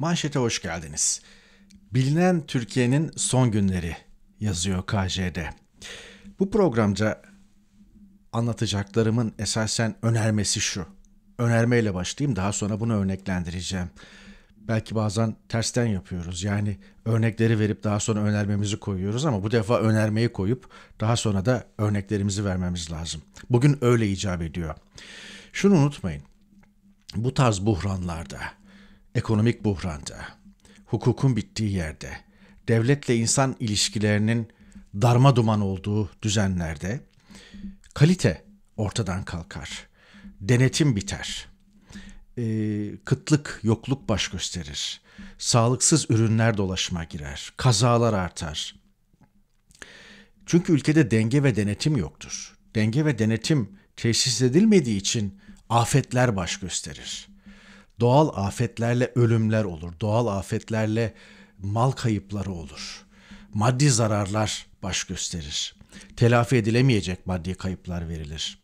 Manşete hoş geldiniz. Bilinen Türkiye'nin son günleri yazıyor KJ'de. Bu programda anlatacaklarımın esasen önermesi şu. Önermeyle başlayayım daha sonra bunu örneklendireceğim. Belki bazen tersten yapıyoruz. Yani örnekleri verip daha sonra önermemizi koyuyoruz ama bu defa önermeyi koyup daha sonra da örneklerimizi vermemiz lazım. Bugün öyle icap ediyor. Şunu unutmayın. Bu tarz buhranlarda ekonomik buhranda, hukukun bittiği yerde, devletle insan ilişkilerinin darma duman olduğu düzenlerde kalite ortadan kalkar. Denetim biter. E, kıtlık, yokluk baş gösterir. Sağlıksız ürünler dolaşıma girer. Kazalar artar. Çünkü ülkede denge ve denetim yoktur. Denge ve denetim tesis edilmediği için afetler baş gösterir doğal afetlerle ölümler olur, doğal afetlerle mal kayıpları olur. Maddi zararlar baş gösterir. Telafi edilemeyecek maddi kayıplar verilir.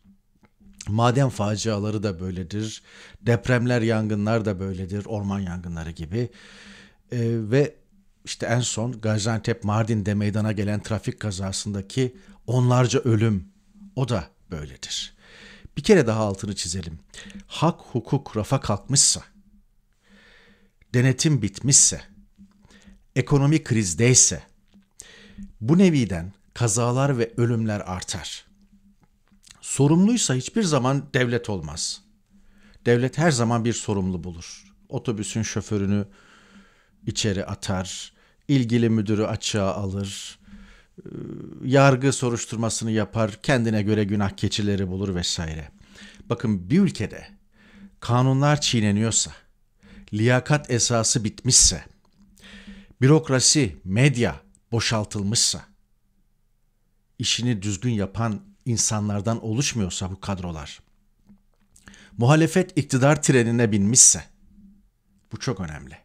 Maden faciaları da böyledir. Depremler, yangınlar da böyledir. Orman yangınları gibi. E, ve işte en son Gaziantep Mardin'de meydana gelen trafik kazasındaki onlarca ölüm o da böyledir bir kere daha altını çizelim. Hak hukuk rafa kalkmışsa, denetim bitmişse, ekonomi krizdeyse, bu neviden kazalar ve ölümler artar. Sorumluysa hiçbir zaman devlet olmaz. Devlet her zaman bir sorumlu bulur. Otobüsün şoförünü içeri atar, ilgili müdürü açığa alır, e, yargı soruşturmasını yapar, kendine göre günah keçileri bulur vesaire. Bakın bir ülkede kanunlar çiğneniyorsa, liyakat esası bitmişse, bürokrasi, medya boşaltılmışsa, işini düzgün yapan insanlardan oluşmuyorsa bu kadrolar, muhalefet iktidar trenine binmişse, bu çok önemli.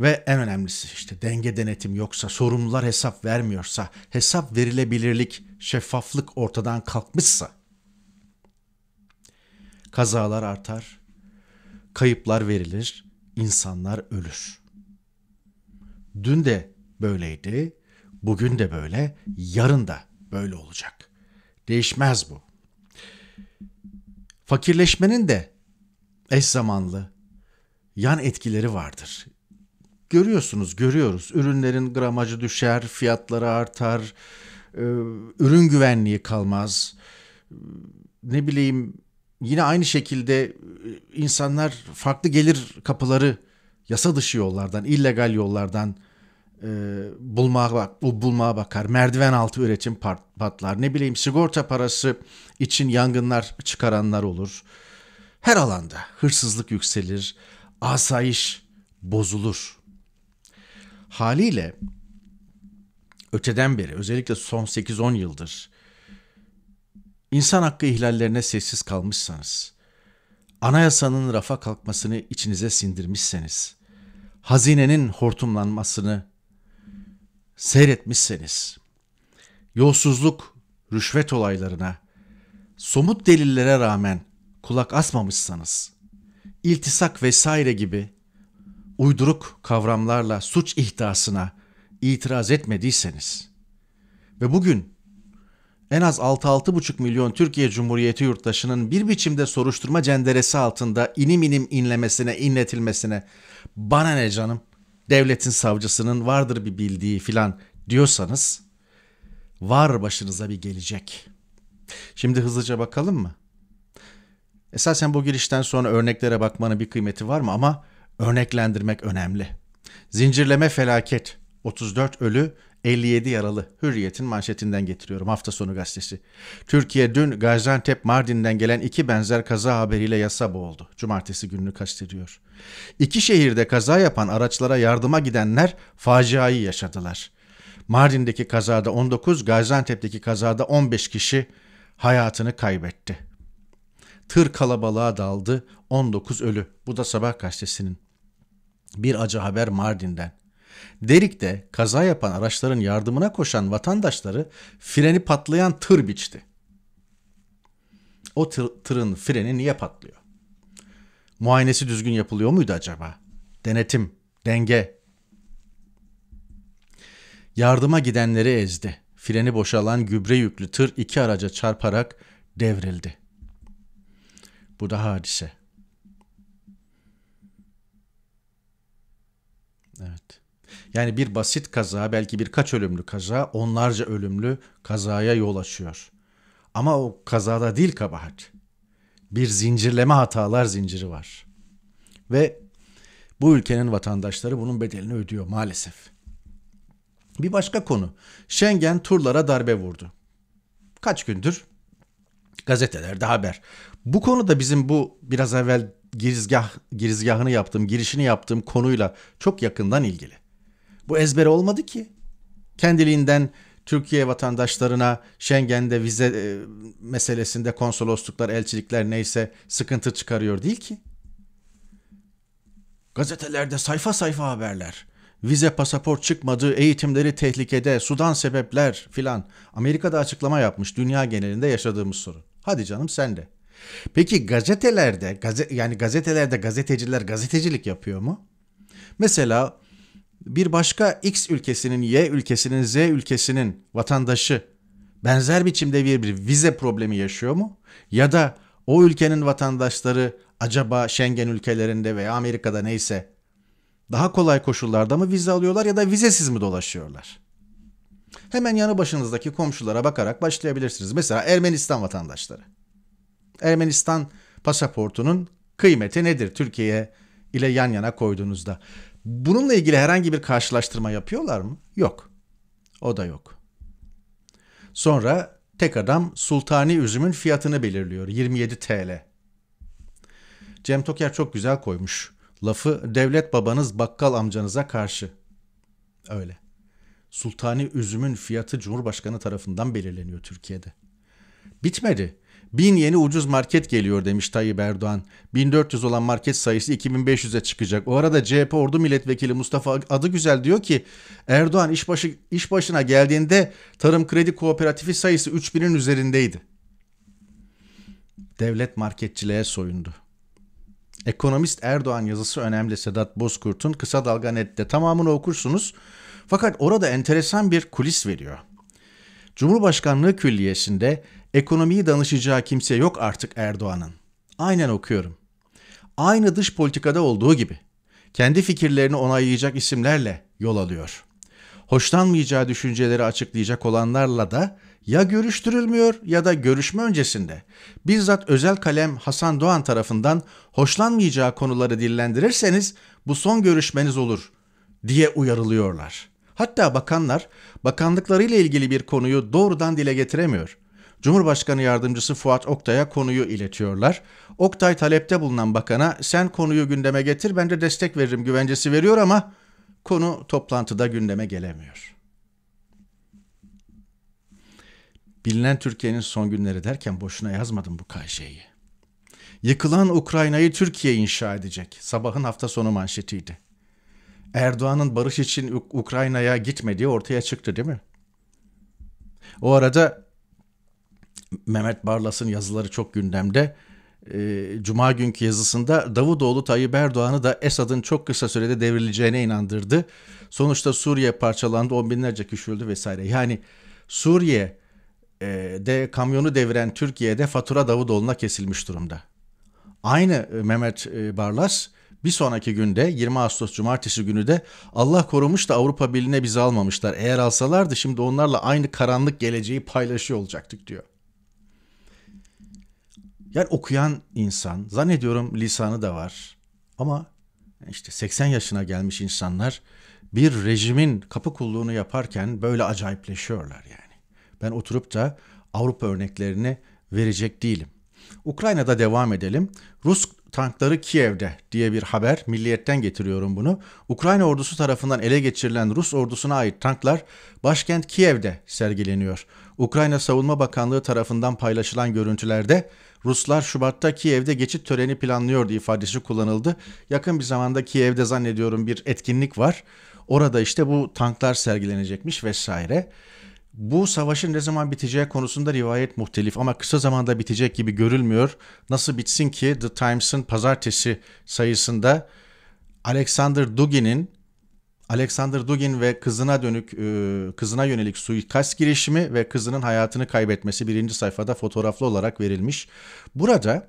Ve en önemlisi işte denge denetim yoksa, sorumlular hesap vermiyorsa, hesap verilebilirlik, şeffaflık ortadan kalkmışsa kazalar artar, kayıplar verilir, insanlar ölür. Dün de böyleydi, bugün de böyle, yarın da böyle olacak. Değişmez bu. Fakirleşmenin de eş zamanlı yan etkileri vardır görüyorsunuz, görüyoruz. Ürünlerin gramajı düşer, fiyatları artar, e, ürün güvenliği kalmaz. Ne bileyim yine aynı şekilde e, insanlar farklı gelir kapıları yasa dışı yollardan, illegal yollardan e, bulmaya, bak, bulmaya bakar. Merdiven altı üretim patlar. Ne bileyim sigorta parası için yangınlar çıkaranlar olur. Her alanda hırsızlık yükselir, asayiş bozulur. Haliyle öteden beri özellikle son 8-10 yıldır insan hakkı ihlallerine sessiz kalmışsanız, anayasanın rafa kalkmasını içinize sindirmişseniz, hazinenin hortumlanmasını seyretmişseniz, yolsuzluk, rüşvet olaylarına somut delillere rağmen kulak asmamışsanız, iltisak vesaire gibi uyduruk kavramlarla suç ihtasına itiraz etmediyseniz ve bugün en az 6-6,5 milyon Türkiye Cumhuriyeti yurttaşının bir biçimde soruşturma cenderesi altında inim inim inlemesine, inletilmesine bana ne canım devletin savcısının vardır bir bildiği filan diyorsanız var başınıza bir gelecek. Şimdi hızlıca bakalım mı? Esasen bu girişten sonra örneklere bakmanın bir kıymeti var mı ama Örneklendirmek önemli. Zincirleme felaket. 34 ölü, 57 yaralı. Hürriyet'in manşetinden getiriyorum hafta sonu gazetesi. Türkiye dün Gaziantep Mardin'den gelen iki benzer kaza haberiyle yasa boğuldu. Cumartesi gününü kastediyor. İki şehirde kaza yapan araçlara yardıma gidenler faciayı yaşadılar. Mardin'deki kazada 19, Gaziantep'teki kazada 15 kişi hayatını kaybetti. Tır kalabalığa daldı, 19 ölü. Bu da sabah gazetesinin bir acı haber Mardin'den. Derik'te kaza yapan araçların yardımına koşan vatandaşları freni patlayan tır biçti. O tır, tırın freni niye patlıyor? Muayenesi düzgün yapılıyor muydu acaba? Denetim, denge. Yardıma gidenleri ezdi. Freni boşalan gübre yüklü tır iki araca çarparak devrildi. Bu da hadise. Evet. Yani bir basit kaza belki birkaç ölümlü kaza onlarca ölümlü kazaya yol açıyor. Ama o kazada değil kabahat. Bir zincirleme hatalar zinciri var. Ve bu ülkenin vatandaşları bunun bedelini ödüyor maalesef. Bir başka konu. Schengen turlara darbe vurdu. Kaç gündür gazetelerde haber. Bu konuda bizim bu biraz evvel girizgah girizgahını yaptığım, girişini yaptığım konuyla çok yakından ilgili. Bu ezber olmadı ki. Kendiliğinden Türkiye vatandaşlarına Schengen'de vize e, meselesinde konsolosluklar, elçilikler neyse sıkıntı çıkarıyor değil ki. Gazetelerde sayfa sayfa haberler vize pasaport çıkmadı, eğitimleri tehlikede, sudan sebepler filan. Amerika'da açıklama yapmış dünya genelinde yaşadığımız sorun. Hadi canım sen de. Peki gazetelerde, gazet yani gazetelerde gazeteciler gazetecilik yapıyor mu? Mesela bir başka X ülkesinin, Y ülkesinin, Z ülkesinin vatandaşı benzer biçimde bir, bir vize problemi yaşıyor mu? Ya da o ülkenin vatandaşları acaba Schengen ülkelerinde veya Amerika'da neyse daha kolay koşullarda mı vize alıyorlar ya da vizesiz mi dolaşıyorlar? Hemen yanı başınızdaki komşulara bakarak başlayabilirsiniz. Mesela Ermenistan vatandaşları. Ermenistan pasaportunun kıymeti nedir Türkiye ile yan yana koyduğunuzda? Bununla ilgili herhangi bir karşılaştırma yapıyorlar mı? Yok. O da yok. Sonra tek adam sultani üzümün fiyatını belirliyor. 27 TL. Cem Toker çok güzel koymuş. Lafı devlet babanız bakkal amcanıza karşı. Öyle. Sultani üzümün fiyatı Cumhurbaşkanı tarafından belirleniyor Türkiye'de. Bitmedi. Bin yeni ucuz market geliyor demiş Tayyip Erdoğan. 1400 olan market sayısı 2500'e çıkacak. O arada CHP Ordu Milletvekili Mustafa adı güzel diyor ki Erdoğan iş, başı, iş başına geldiğinde tarım kredi kooperatifi sayısı 3000'in üzerindeydi. Devlet marketçiliğe soyundu. Ekonomist Erdoğan yazısı önemli Sedat Bozkurt'un Kısa Dalga Net'te tamamını okursunuz. Fakat orada enteresan bir kulis veriyor. Cumhurbaşkanlığı Külliyesi'nde ekonomiyi danışacağı kimse yok artık Erdoğan'ın. Aynen okuyorum. Aynı dış politikada olduğu gibi kendi fikirlerini onaylayacak isimlerle yol alıyor. Hoşlanmayacağı düşünceleri açıklayacak olanlarla da ya görüştürülmüyor ya da görüşme öncesinde bizzat özel kalem Hasan Doğan tarafından hoşlanmayacağı konuları dillendirirseniz bu son görüşmeniz olur diye uyarılıyorlar. Hatta bakanlar bakanlıklarıyla ilgili bir konuyu doğrudan dile getiremiyor. Cumhurbaşkanı yardımcısı Fuat Oktay'a konuyu iletiyorlar. Oktay talepte bulunan bakana sen konuyu gündeme getir ben de destek veririm güvencesi veriyor ama konu toplantıda gündeme gelemiyor.'' Bilinen Türkiye'nin son günleri derken boşuna yazmadım bu KŞ'yi. Yıkılan Ukrayna'yı Türkiye inşa edecek. Sabahın hafta sonu manşetiydi. Erdoğan'ın barış için Ukrayna'ya gitmediği ortaya çıktı değil mi? O arada Mehmet Barlas'ın yazıları çok gündemde. Ee, Cuma günkü yazısında Davutoğlu Tayyip Erdoğan'ı da Esad'ın çok kısa sürede devrileceğine inandırdı. Sonuçta Suriye parçalandı, on binlerce küçüldü vesaire. Yani Suriye e, de kamyonu deviren Türkiye'de fatura Davutoğlu'na kesilmiş durumda. Aynı e, Mehmet e, Barlas bir sonraki günde 20 Ağustos Cumartesi günü de Allah korumuş da Avrupa Birliği'ne bizi almamışlar. Eğer alsalardı şimdi onlarla aynı karanlık geleceği paylaşıyor olacaktık diyor. Yani okuyan insan zannediyorum lisanı da var ama işte 80 yaşına gelmiş insanlar bir rejimin kapı kulluğunu yaparken böyle acayipleşiyorlar yani ben oturup da Avrupa örneklerini verecek değilim. Ukrayna'da devam edelim. Rus tankları Kiev'de diye bir haber. Milliyetten getiriyorum bunu. Ukrayna ordusu tarafından ele geçirilen Rus ordusuna ait tanklar başkent Kiev'de sergileniyor. Ukrayna Savunma Bakanlığı tarafından paylaşılan görüntülerde Ruslar Şubat'ta Kiev'de geçit töreni planlıyordu ifadesi kullanıldı. Yakın bir zamanda Kiev'de zannediyorum bir etkinlik var. Orada işte bu tanklar sergilenecekmiş vesaire. Bu savaşın ne zaman biteceği konusunda rivayet muhtelif ama kısa zamanda bitecek gibi görülmüyor. Nasıl bitsin ki The Times'ın pazartesi sayısında Alexander Dugin'in Alexander Dugin ve kızına dönük e, kızına yönelik suikast girişimi ve kızının hayatını kaybetmesi birinci sayfada fotoğraflı olarak verilmiş. Burada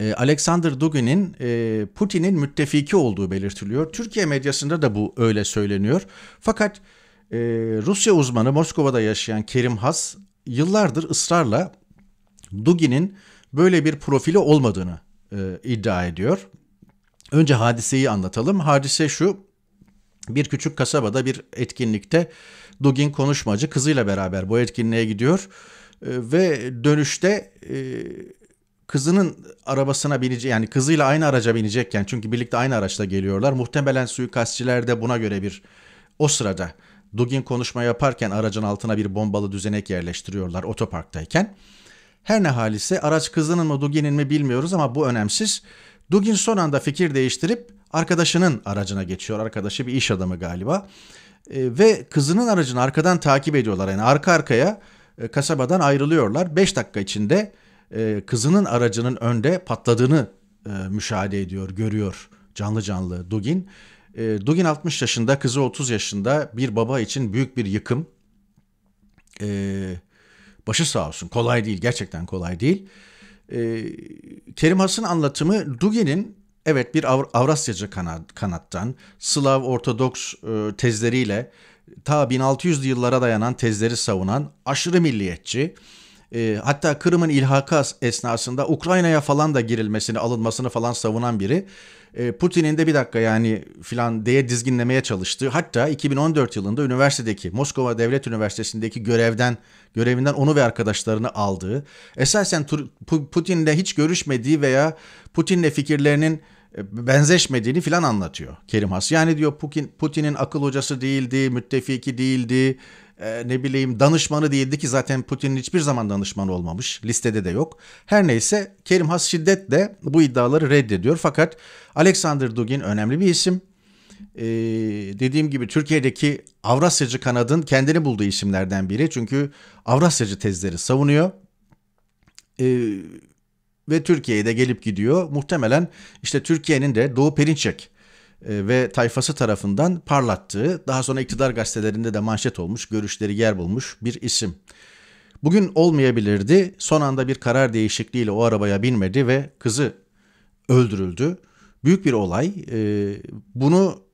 e, Alexander Dugin'in e, Putin'in müttefiki olduğu belirtiliyor. Türkiye medyasında da bu öyle söyleniyor. Fakat ee, Rusya uzmanı Moskova'da yaşayan Kerim Has yıllardır ısrarla Dugi'nin böyle bir profili olmadığını e, iddia ediyor. Önce hadiseyi anlatalım. Hadise şu. Bir küçük kasabada bir etkinlikte Dugin konuşmacı kızıyla beraber bu etkinliğe gidiyor e, ve dönüşte e, kızının arabasına bineceği yani kızıyla aynı araca binecekken çünkü birlikte aynı araçta geliyorlar. Muhtemelen suikastçiler de buna göre bir o sırada Dugin konuşma yaparken aracın altına bir bombalı düzenek yerleştiriyorlar otoparktayken. Her ne halise araç kızının mı Dugin'in mi bilmiyoruz ama bu önemsiz. Dugin son anda fikir değiştirip arkadaşının aracına geçiyor. Arkadaşı bir iş adamı galiba. E, ve kızının aracını arkadan takip ediyorlar. Yani arka arkaya e, kasabadan ayrılıyorlar. 5 dakika içinde e, kızının aracının önde patladığını e, müşahede ediyor, görüyor canlı canlı Dugin ee, Dugin 60 yaşında, kızı 30 yaşında bir baba için büyük bir yıkım. E, başı sağ olsun. Kolay değil, gerçekten kolay değil. E, Kerim Has'ın anlatımı Dugin'in evet bir Av- Avrasyacı kanat, kanattan Slav Ortodoks e, tezleriyle ta 1600'lü yıllara dayanan tezleri savunan aşırı milliyetçi, e, hatta Kırım'ın ilhaka esnasında Ukrayna'ya falan da girilmesini, alınmasını falan savunan biri e, Putin'in de bir dakika yani filan diye dizginlemeye çalıştığı hatta 2014 yılında üniversitedeki Moskova Devlet Üniversitesi'ndeki görevden görevinden onu ve arkadaşlarını aldığı esasen Putin'le hiç görüşmediği veya Putin'le fikirlerinin e, benzeşmediğini filan anlatıyor Kerim Has. Yani diyor Putin Putin'in akıl hocası değildi, müttefiki değildi, e, ne bileyim danışmanı değildi ki zaten Putin'in hiçbir zaman danışmanı olmamış. Listede de yok. Her neyse Kerim Has şiddetle bu iddiaları reddediyor. Fakat Alexander Dugin önemli bir isim. Ee, dediğim gibi Türkiye'deki Avrasyacı kanadın kendini bulduğu isimlerden biri. Çünkü Avrasyacı tezleri savunuyor. Ee, ve Türkiye'ye de gelip gidiyor. Muhtemelen işte Türkiye'nin de Doğu Perinçek e, ve tayfası tarafından parlattığı, daha sonra iktidar gazetelerinde de manşet olmuş, görüşleri yer bulmuş bir isim. Bugün olmayabilirdi. Son anda bir karar değişikliğiyle o arabaya binmedi ve kızı öldürüldü. Büyük bir olay. E, bunu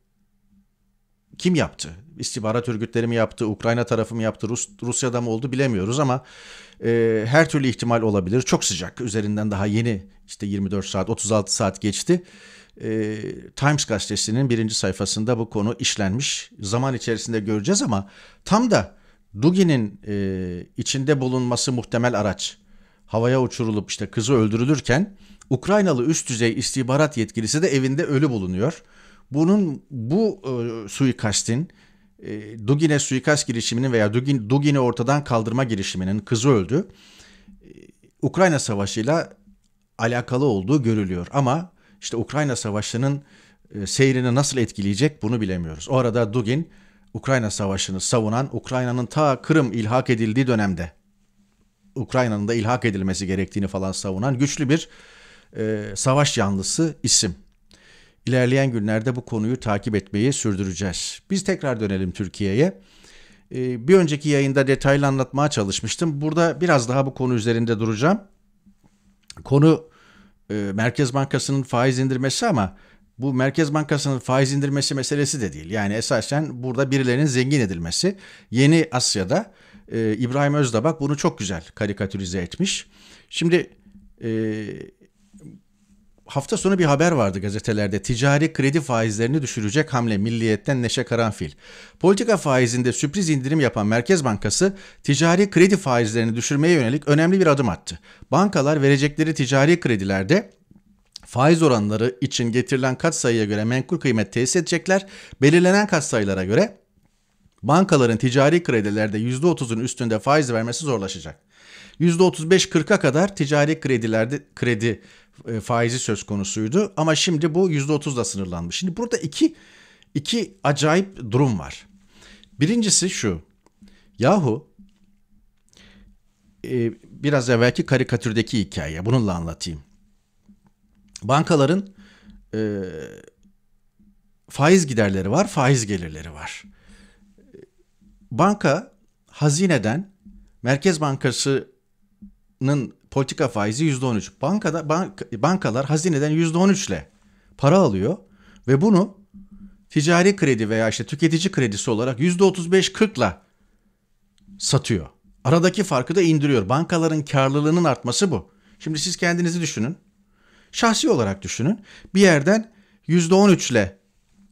kim yaptı? İstihbarat örgütleri mi yaptı? Ukrayna tarafı mı yaptı? Rus, Rusya'da mı oldu bilemiyoruz ama e, her türlü ihtimal olabilir. Çok sıcak. Üzerinden daha yeni işte 24 saat 36 saat geçti. E, Times gazetesinin birinci sayfasında bu konu işlenmiş. Zaman içerisinde göreceğiz ama tam da Dugin'in e, içinde bulunması muhtemel araç havaya uçurulup işte kızı öldürülürken Ukraynalı üst düzey istihbarat yetkilisi de evinde ölü bulunuyor. Bunun bu e, suikastin e, Dugin'e suikast girişiminin veya Dugin, Dugin'i ortadan kaldırma girişiminin kızı öldü. E, Ukrayna Savaşı'yla alakalı olduğu görülüyor. Ama işte Ukrayna Savaşı'nın e, seyrini nasıl etkileyecek bunu bilemiyoruz. O arada Dugin Ukrayna Savaşı'nı savunan Ukrayna'nın ta Kırım ilhak edildiği dönemde Ukrayna'nın da ilhak edilmesi gerektiğini falan savunan güçlü bir e, savaş yanlısı isim. İlerleyen günlerde bu konuyu takip etmeyi sürdüreceğiz. Biz tekrar dönelim Türkiye'ye. Ee, bir önceki yayında detaylı anlatmaya çalışmıştım. Burada biraz daha bu konu üzerinde duracağım. Konu e, Merkez Bankası'nın faiz indirmesi ama bu Merkez Bankası'nın faiz indirmesi meselesi de değil. Yani esasen burada birilerinin zengin edilmesi. Yeni Asya'da e, İbrahim Özdabak bunu çok güzel karikatürize etmiş. Şimdi e, Hafta sonu bir haber vardı gazetelerde. Ticari kredi faizlerini düşürecek hamle Milliyet'ten Neşe Karanfil. Politika faizinde sürpriz indirim yapan Merkez Bankası ticari kredi faizlerini düşürmeye yönelik önemli bir adım attı. Bankalar verecekleri ticari kredilerde faiz oranları için getirilen katsayıya göre menkul kıymet tesis edecekler. Belirlenen katsayılara göre bankaların ticari kredilerde %30'un üstünde faiz vermesi zorlaşacak. %35-40'a kadar ticari kredilerde kredi e, faizi söz konusuydu. Ama şimdi bu %30'da sınırlanmış. Şimdi burada iki, iki acayip durum var. Birincisi şu. Yahu e, biraz evvelki karikatürdeki hikaye. Bununla anlatayım. Bankaların e, faiz giderleri var, faiz gelirleri var. Banka hazineden Merkez Bankası'nın Politika faizi %13. Bankada bank, bankalar hazineden yüzde on üçle para alıyor ve bunu ticari kredi veya işte tüketici kredisi olarak yüzde otuz beş, kırkla satıyor. Aradaki farkı da indiriyor. Bankaların karlılığının artması bu. Şimdi siz kendinizi düşünün. Şahsi olarak düşünün. Bir yerden yüzde on üçle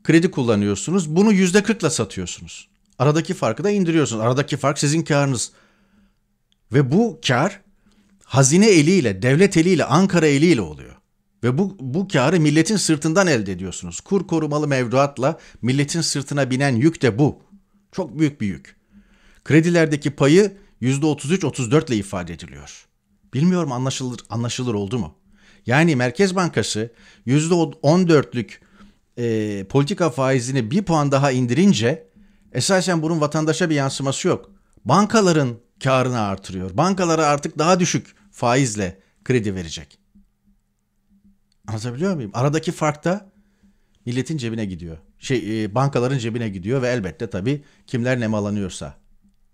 kredi kullanıyorsunuz. Bunu yüzde kırkla satıyorsunuz. Aradaki farkı da indiriyorsunuz. Aradaki fark sizin karınız. Ve bu kar hazine eliyle, devlet eliyle, Ankara eliyle oluyor. Ve bu, bu karı milletin sırtından elde ediyorsunuz. Kur korumalı mevduatla milletin sırtına binen yük de bu. Çok büyük bir yük. Kredilerdeki payı %33-34 ile ifade ediliyor. Bilmiyorum anlaşılır, anlaşılır oldu mu? Yani Merkez Bankası %14'lük e, politika faizini bir puan daha indirince esasen bunun vatandaşa bir yansıması yok. Bankaların karını artırıyor. Bankalara artık daha düşük faizle kredi verecek. Anlatabiliyor muyum? Aradaki fark da milletin cebine gidiyor. Şey e, bankaların cebine gidiyor ve elbette tabii kimler ne nemalanıyorsa.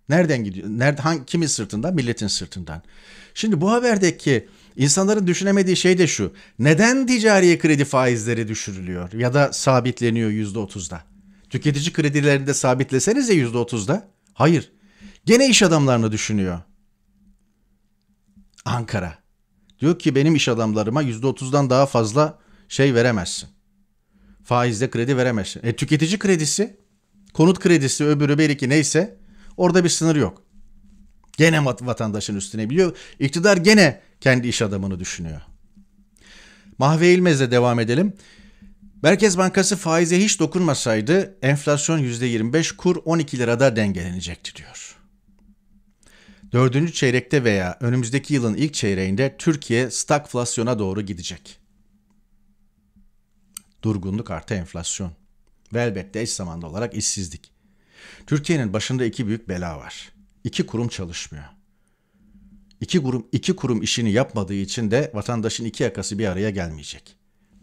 Nereden gidiyor? Nerede hangi kimin sırtından? Milletin sırtından. Şimdi bu haberdeki insanların düşünemediği şey de şu. Neden ticari kredi faizleri düşürülüyor ya da sabitleniyor %30'da? Tüketici kredilerinde sabitleseniz ya %30'da. Hayır. Gene iş adamlarını düşünüyor. Ankara. Diyor ki benim iş adamlarıma %30'dan daha fazla şey veremezsin. faizle kredi veremezsin. E tüketici kredisi, konut kredisi, öbürü belki neyse orada bir sınır yok. Gene vatandaşın üstüne biliyor. İktidar gene kendi iş adamını düşünüyor. Mahveilmezle devam edelim. Merkez Bankası faize hiç dokunmasaydı enflasyon %25 kur 12 lirada dengelenecekti diyor. Dördüncü çeyrekte veya önümüzdeki yılın ilk çeyreğinde Türkiye stagflasyona doğru gidecek. Durgunluk artı enflasyon ve elbette eş zamanlı olarak işsizlik. Türkiye'nin başında iki büyük bela var. İki kurum çalışmıyor. İki kurum, iki kurum işini yapmadığı için de vatandaşın iki yakası bir araya gelmeyecek.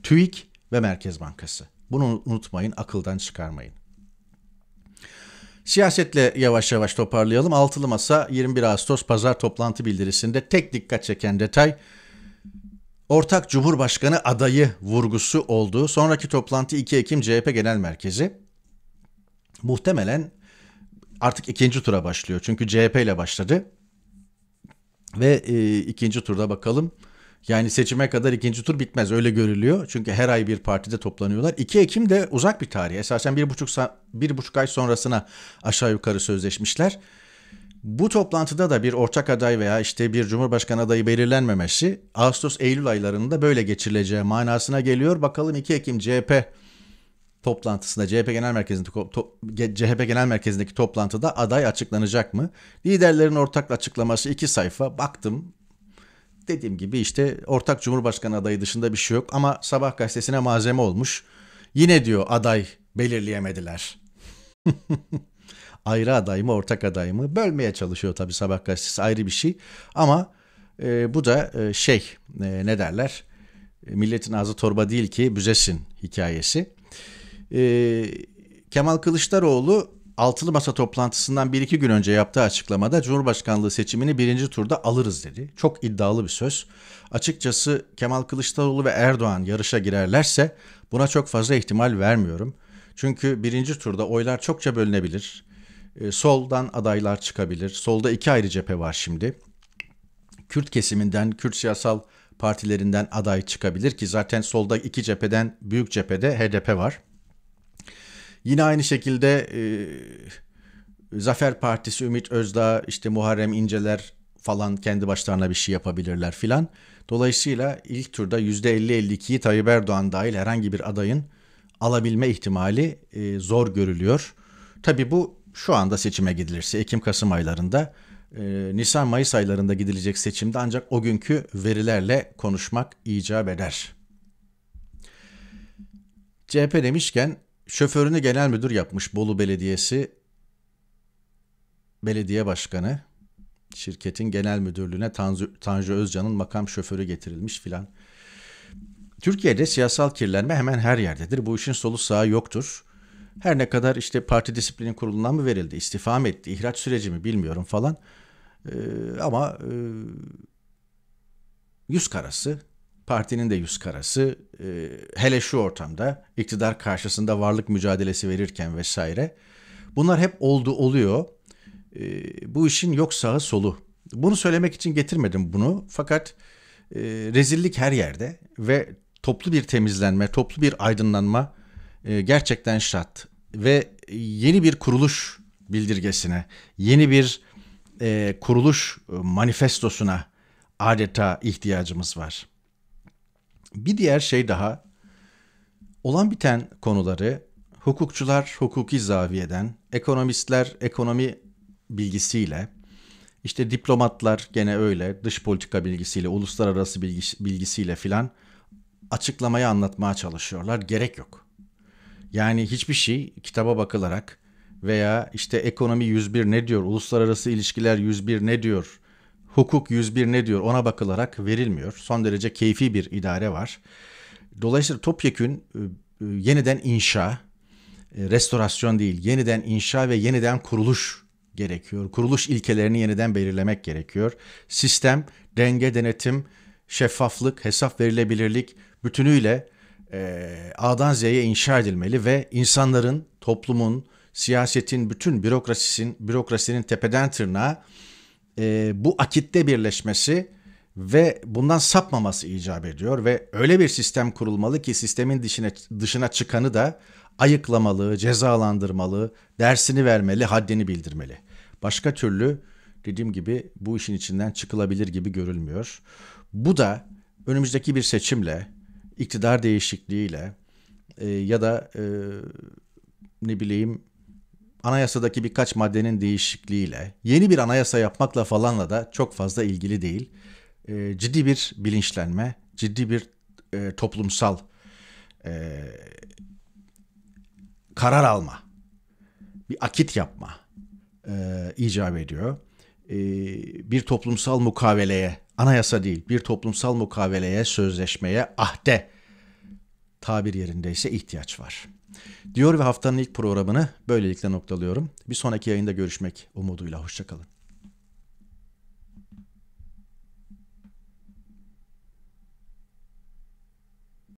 TÜİK ve Merkez Bankası. Bunu unutmayın, akıldan çıkarmayın. Siyasetle yavaş yavaş toparlayalım. Altılı Masa 21 Ağustos Pazar toplantı bildirisinde tek dikkat çeken detay ortak Cumhurbaşkanı adayı vurgusu oldu. Sonraki toplantı 2 Ekim CHP Genel Merkezi. Muhtemelen artık ikinci tura başlıyor. Çünkü CHP ile başladı. Ve e, ikinci turda bakalım yani seçime kadar ikinci tur bitmez öyle görülüyor. Çünkü her ay bir partide toplanıyorlar. 2 Ekim de uzak bir tarih. Esasen bir buçuk, bir buçuk ay sonrasına aşağı yukarı sözleşmişler. Bu toplantıda da bir ortak aday veya işte bir cumhurbaşkanı adayı belirlenmemesi Ağustos-Eylül aylarında böyle geçirileceği manasına geliyor. Bakalım 2 Ekim CHP toplantısında CHP Genel Merkezi'ndeki to, CHP Genel Merkezi'ndeki toplantıda aday açıklanacak mı? Liderlerin ortak açıklaması iki sayfa. Baktım dediğim gibi işte ortak cumhurbaşkanı adayı dışında bir şey yok ama sabah gazetesine malzeme olmuş. Yine diyor aday belirleyemediler. Ayrı aday mı ortak aday mı bölmeye çalışıyor tabii sabah gazetesi ayrı bir şey ama e, bu da e, şey e, ne derler e, milletin ağzı torba değil ki büzesin hikayesi. E, Kemal Kılıçdaroğlu altılı masa toplantısından bir iki gün önce yaptığı açıklamada Cumhurbaşkanlığı seçimini birinci turda alırız dedi. Çok iddialı bir söz. Açıkçası Kemal Kılıçdaroğlu ve Erdoğan yarışa girerlerse buna çok fazla ihtimal vermiyorum. Çünkü birinci turda oylar çokça bölünebilir. Ee, soldan adaylar çıkabilir. Solda iki ayrı cephe var şimdi. Kürt kesiminden, Kürt siyasal partilerinden aday çıkabilir ki zaten solda iki cepheden, büyük cephede HDP var. Yine aynı şekilde e, Zafer Partisi, Ümit Özdağ, işte Muharrem İnceler falan kendi başlarına bir şey yapabilirler filan. Dolayısıyla ilk turda %50-52'yi Tayyip Erdoğan dahil herhangi bir adayın alabilme ihtimali e, zor görülüyor. Tabii bu şu anda seçime gidilirse Ekim-Kasım aylarında e, Nisan-Mayıs aylarında gidilecek seçimde ancak o günkü verilerle konuşmak icap eder. CHP demişken Şoförünü genel müdür yapmış Bolu Belediyesi belediye başkanı. Şirketin genel müdürlüğüne Tanju, Tanju Özcan'ın makam şoförü getirilmiş filan. Türkiye'de siyasal kirlenme hemen her yerdedir. Bu işin solu sağı yoktur. Her ne kadar işte parti disiplini kurulundan mı verildi, istifa mı etti, ihraç süreci mi bilmiyorum falan. Ee, ama e, yüz karası partinin de yüz karası. E, hele şu ortamda iktidar karşısında varlık mücadelesi verirken vesaire. Bunlar hep oldu oluyor. E, bu işin yok sağı solu. Bunu söylemek için getirmedim bunu. Fakat e, rezillik her yerde ve toplu bir temizlenme, toplu bir aydınlanma e, gerçekten şart. Ve yeni bir kuruluş bildirgesine, yeni bir e, kuruluş manifestosuna adeta ihtiyacımız var.'' Bir diğer şey daha. Olan biten konuları hukukçular hukuki zaviyeden, ekonomistler ekonomi bilgisiyle, işte diplomatlar gene öyle dış politika bilgisiyle, uluslararası bilgisiyle filan açıklamaya anlatmaya çalışıyorlar. Gerek yok. Yani hiçbir şey kitaba bakılarak veya işte ekonomi 101 ne diyor, uluslararası ilişkiler 101 ne diyor hukuk 101 ne diyor ona bakılarak verilmiyor. Son derece keyfi bir idare var. Dolayısıyla topyekün e, e, yeniden inşa, e, restorasyon değil, yeniden inşa ve yeniden kuruluş gerekiyor. Kuruluş ilkelerini yeniden belirlemek gerekiyor. Sistem, denge, denetim, şeffaflık, hesap verilebilirlik bütünüyle A'dan Z'ye inşa edilmeli ve insanların, toplumun, siyasetin, bütün bürokrasisin bürokrasinin tepeden tırnağa e, bu akitte birleşmesi ve bundan sapmaması icap ediyor ve öyle bir sistem kurulmalı ki sistemin dışına, dışına çıkanı da ayıklamalı, cezalandırmalı, dersini vermeli, haddini bildirmeli. Başka türlü dediğim gibi bu işin içinden çıkılabilir gibi görülmüyor. Bu da önümüzdeki bir seçimle, iktidar değişikliğiyle e, ya da e, ne bileyim anayasadaki birkaç maddenin değişikliğiyle, yeni bir anayasa yapmakla falanla da çok fazla ilgili değil. E, ciddi bir bilinçlenme, ciddi bir e, toplumsal e, karar alma, bir akit yapma e, icap ediyor. E, bir toplumsal mukaveleye, anayasa değil, bir toplumsal mukaveleye, sözleşmeye, ahde tabir yerindeyse ihtiyaç var diyor ve haftanın ilk programını böylelikle noktalıyorum. Bir sonraki yayında görüşmek umuduyla. Hoşçakalın.